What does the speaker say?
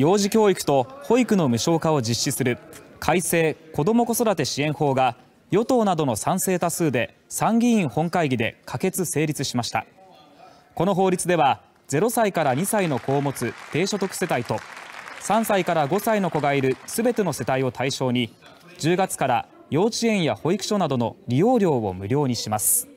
幼児教育と保育の無償化を実施する改正子ども子育て支援法が与党などの賛成多数で参議院本会議で可決・成立しましたこの法律では0歳から2歳の子を持つ低所得世帯と3歳から5歳の子がいる全ての世帯を対象に10月から幼稚園や保育所などの利用料を無料にします。